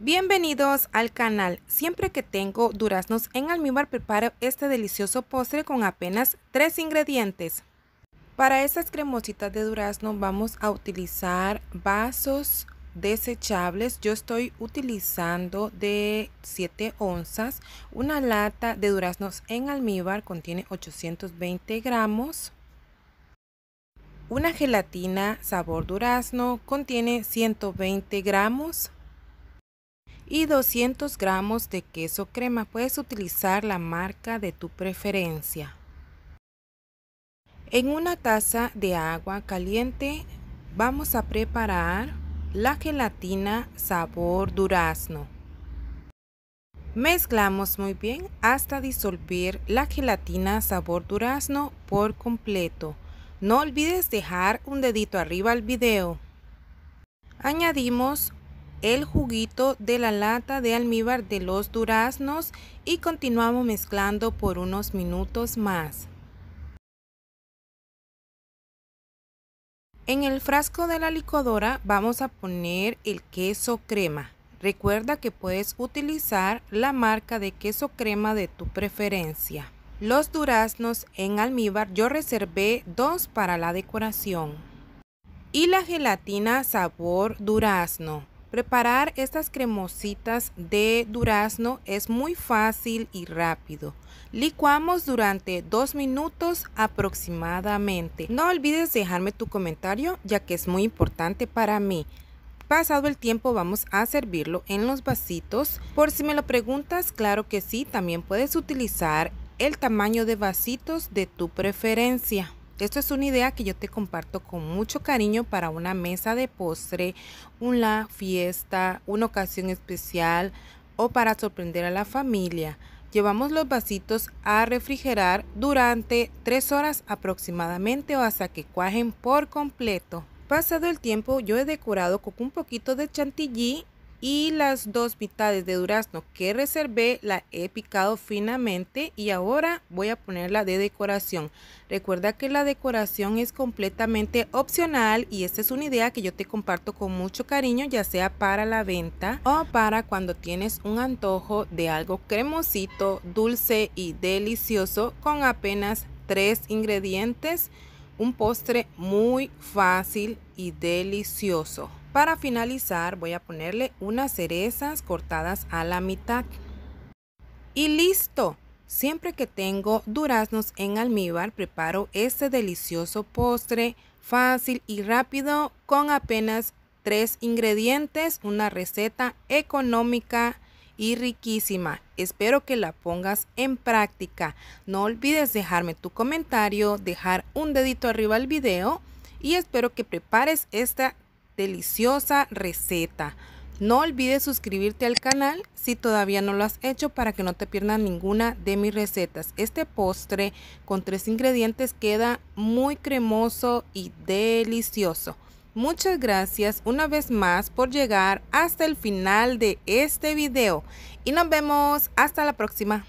Bienvenidos al canal. Siempre que tengo duraznos en almíbar preparo este delicioso postre con apenas tres ingredientes. Para estas cremositas de durazno vamos a utilizar vasos desechables. Yo estoy utilizando de 7 onzas. Una lata de duraznos en almíbar contiene 820 gramos. Una gelatina sabor durazno contiene 120 gramos y 200 gramos de queso crema. Puedes utilizar la marca de tu preferencia. En una taza de agua caliente vamos a preparar la gelatina sabor durazno. Mezclamos muy bien hasta disolver la gelatina sabor durazno por completo. No olvides dejar un dedito arriba al video. Añadimos el juguito de la lata de almíbar de los duraznos y continuamos mezclando por unos minutos más. En el frasco de la licuadora vamos a poner el queso crema. Recuerda que puedes utilizar la marca de queso crema de tu preferencia. Los duraznos en almíbar yo reservé dos para la decoración. Y la gelatina sabor durazno. Preparar estas cremositas de durazno es muy fácil y rápido. Licuamos durante dos minutos aproximadamente. No olvides dejarme tu comentario ya que es muy importante para mí. Pasado el tiempo vamos a servirlo en los vasitos. Por si me lo preguntas, claro que sí, también puedes utilizar el tamaño de vasitos de tu preferencia. Esto es una idea que yo te comparto con mucho cariño para una mesa de postre, una fiesta, una ocasión especial o para sorprender a la familia. Llevamos los vasitos a refrigerar durante 3 horas aproximadamente o hasta que cuajen por completo. Pasado el tiempo yo he decorado con un poquito de chantilly y las dos mitades de durazno que reservé la he picado finamente y ahora voy a ponerla de decoración. Recuerda que la decoración es completamente opcional y esta es una idea que yo te comparto con mucho cariño ya sea para la venta o para cuando tienes un antojo de algo cremosito, dulce y delicioso con apenas tres ingredientes. Un postre muy fácil y delicioso. Para finalizar voy a ponerle unas cerezas cortadas a la mitad. Y listo. Siempre que tengo duraznos en almíbar preparo este delicioso postre fácil y rápido con apenas tres ingredientes, una receta económica y riquísima. Espero que la pongas en práctica. No olvides dejarme tu comentario, dejar un dedito arriba al video y espero que prepares esta deliciosa receta. No olvides suscribirte al canal si todavía no lo has hecho para que no te pierdas ninguna de mis recetas. Este postre con tres ingredientes queda muy cremoso y delicioso. Muchas gracias una vez más por llegar hasta el final de este video y nos vemos hasta la próxima.